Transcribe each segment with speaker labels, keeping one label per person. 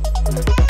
Speaker 1: Thank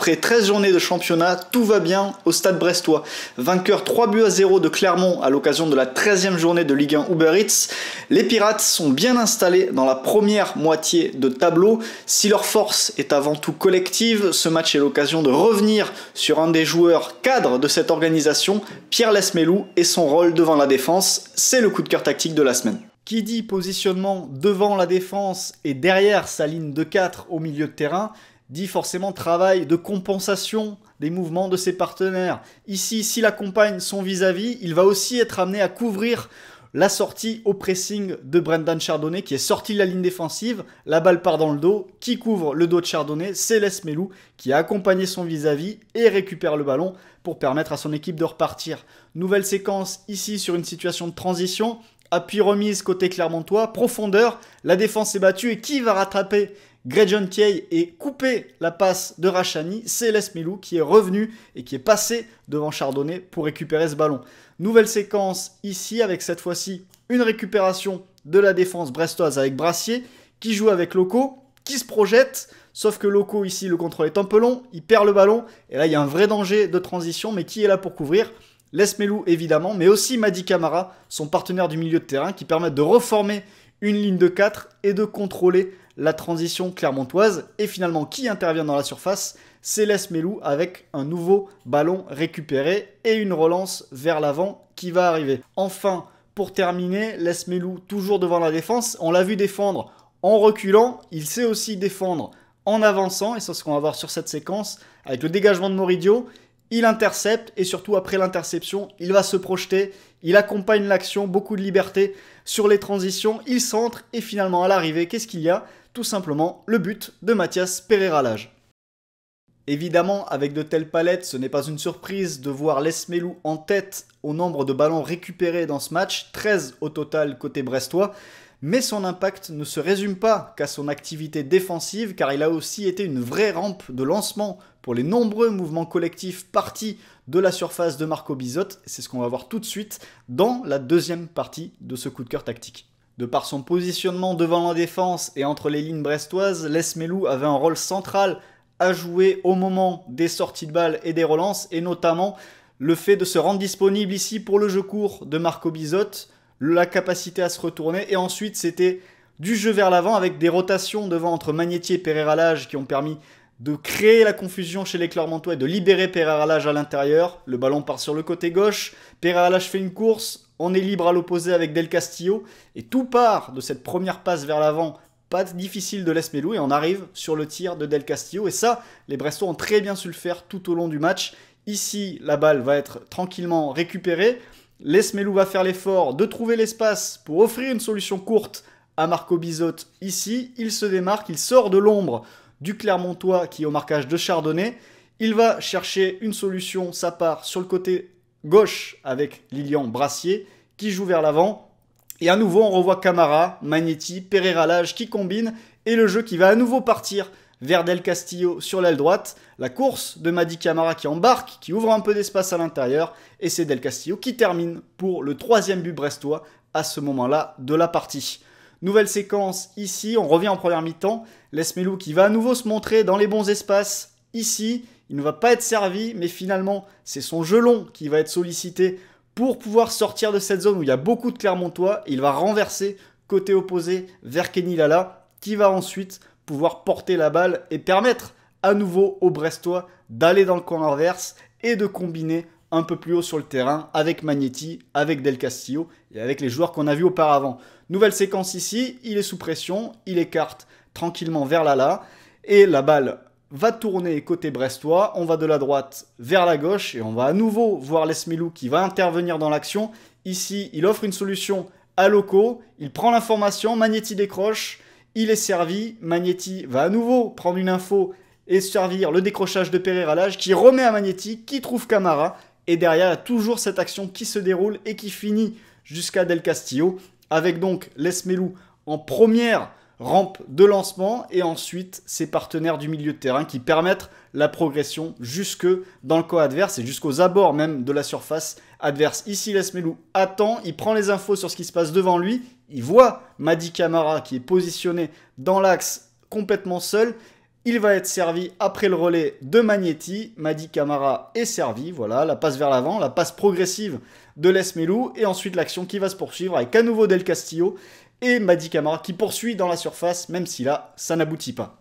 Speaker 1: Après 13 journées de championnat, tout va bien au stade brestois. Vainqueur 3 buts à 0 de Clermont à l'occasion de la 13e journée de Ligue 1 Uber Eats, les Pirates sont bien installés dans la première moitié de tableau. Si leur force est avant tout collective, ce match est l'occasion de revenir sur un des joueurs cadres de cette organisation, Pierre Lesmelou, et son rôle devant la défense. C'est le coup de cœur tactique de la semaine. Qui dit positionnement devant la défense et derrière sa ligne de 4 au milieu de terrain, dit forcément travail de compensation des mouvements de ses partenaires. Ici, s'il accompagne son vis-à-vis, il va aussi être amené à couvrir la sortie au pressing de Brendan Chardonnay qui est sorti de la ligne défensive, la balle part dans le dos, qui couvre le dos de Chardonnay, c'est Mellou qui a accompagné son vis-à-vis et récupère le ballon pour permettre à son équipe de repartir. Nouvelle séquence ici sur une situation de transition, appui remise côté Clermontois, profondeur, la défense est battue et qui va rattraper John Kay ait coupé la passe de Rachani, c'est Les qui est revenu et qui est passé devant Chardonnay pour récupérer ce ballon. Nouvelle séquence ici avec cette fois-ci une récupération de la défense brestoise avec Brassier qui joue avec Loco, qui se projette, sauf que Loco ici le contrôle est un peu long, il perd le ballon et là il y a un vrai danger de transition mais qui est là pour couvrir Les évidemment mais aussi Madi Camara, son partenaire du milieu de terrain qui permet de reformer une ligne de 4 et de contrôler la transition clermontoise. Et finalement, qui intervient dans la surface C'est Mélou avec un nouveau ballon récupéré et une relance vers l'avant qui va arriver. Enfin, pour terminer, Les toujours devant la défense. On l'a vu défendre en reculant, il sait aussi défendre en avançant, et c'est ce qu'on va voir sur cette séquence, avec le dégagement de Moridio, il intercepte et surtout après l'interception, il va se projeter, il accompagne l'action, beaucoup de liberté sur les transitions, il centre et finalement à l'arrivée, qu'est-ce qu'il y a Tout simplement le but de Mathias Pereira-Lage. Évidemment, avec de telles palettes, ce n'est pas une surprise de voir Lesmelou en tête au nombre de ballons récupérés dans ce match, 13 au total côté brestois mais son impact ne se résume pas qu'à son activité défensive car il a aussi été une vraie rampe de lancement pour les nombreux mouvements collectifs partis de la surface de Marco Bizotte, c'est ce qu'on va voir tout de suite dans la deuxième partie de ce coup de cœur tactique. De par son positionnement devant la défense et entre les lignes brestoises, Lesmelou avait un rôle central à jouer au moment des sorties de balles et des relances, et notamment le fait de se rendre disponible ici pour le jeu court de Marco Bizotte, la capacité à se retourner. Et ensuite, c'était du jeu vers l'avant avec des rotations devant entre Magnétier et Pereira Lage qui ont permis de créer la confusion chez les Clermontois et de libérer Pereira Lage à l'intérieur. Le ballon part sur le côté gauche. Pereira Lage fait une course. On est libre à l'opposé avec Del Castillo. Et tout part de cette première passe vers l'avant pas difficile de l'Esmelou et on arrive sur le tir de Del Castillo. Et ça, les Brestois ont très bien su le faire tout au long du match. Ici, la balle va être tranquillement récupérée. Laisse va faire l'effort de trouver l'espace pour offrir une solution courte à Marco Bizot ici. Il se démarque, il sort de l'ombre du Clermontois qui est au marquage de Chardonnay. Il va chercher une solution, sa part, sur le côté gauche avec Lilian Brassier qui joue vers l'avant. Et à nouveau, on revoit Camara, Magnetti, Pereira Lage qui combinent et le jeu qui va à nouveau partir vers Del Castillo sur l'aile droite, la course de Madi Camara qui embarque, qui ouvre un peu d'espace à l'intérieur, et c'est Del Castillo qui termine pour le troisième but brestois à ce moment-là de la partie. Nouvelle séquence ici, on revient en première mi-temps, Lesmelou qui va à nouveau se montrer dans les bons espaces ici, il ne va pas être servi, mais finalement c'est son gelon qui va être sollicité pour pouvoir sortir de cette zone où il y a beaucoup de Clermontois, il va renverser côté opposé vers Kenilala, qui va ensuite pouvoir porter la balle et permettre à nouveau aux Brestois d'aller dans le coin inverse et de combiner un peu plus haut sur le terrain avec Magnetti, avec Del Castillo et avec les joueurs qu'on a vus auparavant. Nouvelle séquence ici, il est sous pression, il écarte tranquillement vers Lala et la balle va tourner côté brestois, on va de la droite vers la gauche et on va à nouveau voir Lesmilou qui va intervenir dans l'action. Ici, il offre une solution à Loco, il prend l'information, Magnetti décroche, il est servi. Magnetti va à nouveau prendre une info et servir le décrochage de Pereira l'âge qui remet à Magnetti, qui trouve Camara. Et derrière, il y a toujours cette action qui se déroule et qui finit jusqu'à Del Castillo. Avec donc Lesmelou en première rampe de lancement et ensuite ses partenaires du milieu de terrain qui permettent la progression jusque dans le camp adverse et jusqu'aux abords même de la surface adverse. Ici, Lesmelou attend, il prend les infos sur ce qui se passe devant lui, il voit Madi Camara qui est positionné dans l'axe complètement seul il va être servi après le relais de Magnetti. Madi Camara est servi. Voilà, la passe vers l'avant, la passe progressive de Lesmelou. Et ensuite l'action qui va se poursuivre avec à nouveau Del Castillo et Madi Camara qui poursuit dans la surface, même si là, ça n'aboutit pas.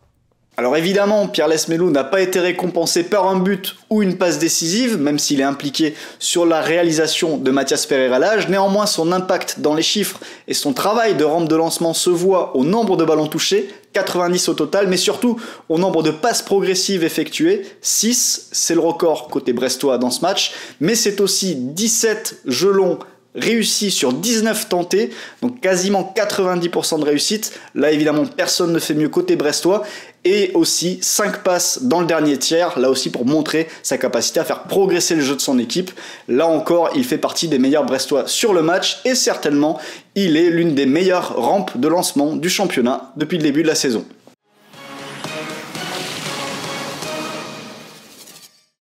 Speaker 1: Alors évidemment, Pierre Lesmelou n'a pas été récompensé par un but ou une passe décisive, même s'il est impliqué sur la réalisation de Mathias à l'âge. Néanmoins, son impact dans les chiffres et son travail de rampe de lancement se voit au nombre de ballons touchés, 90 au total, mais surtout au nombre de passes progressives effectuées, 6, c'est le record côté brestois dans ce match, mais c'est aussi 17 gelons réussi sur 19 tentés, donc quasiment 90% de réussite. Là, évidemment, personne ne fait mieux côté brestois. Et aussi 5 passes dans le dernier tiers, là aussi pour montrer sa capacité à faire progresser le jeu de son équipe. Là encore, il fait partie des meilleurs brestois sur le match et certainement, il est l'une des meilleures rampes de lancement du championnat depuis le début de la saison.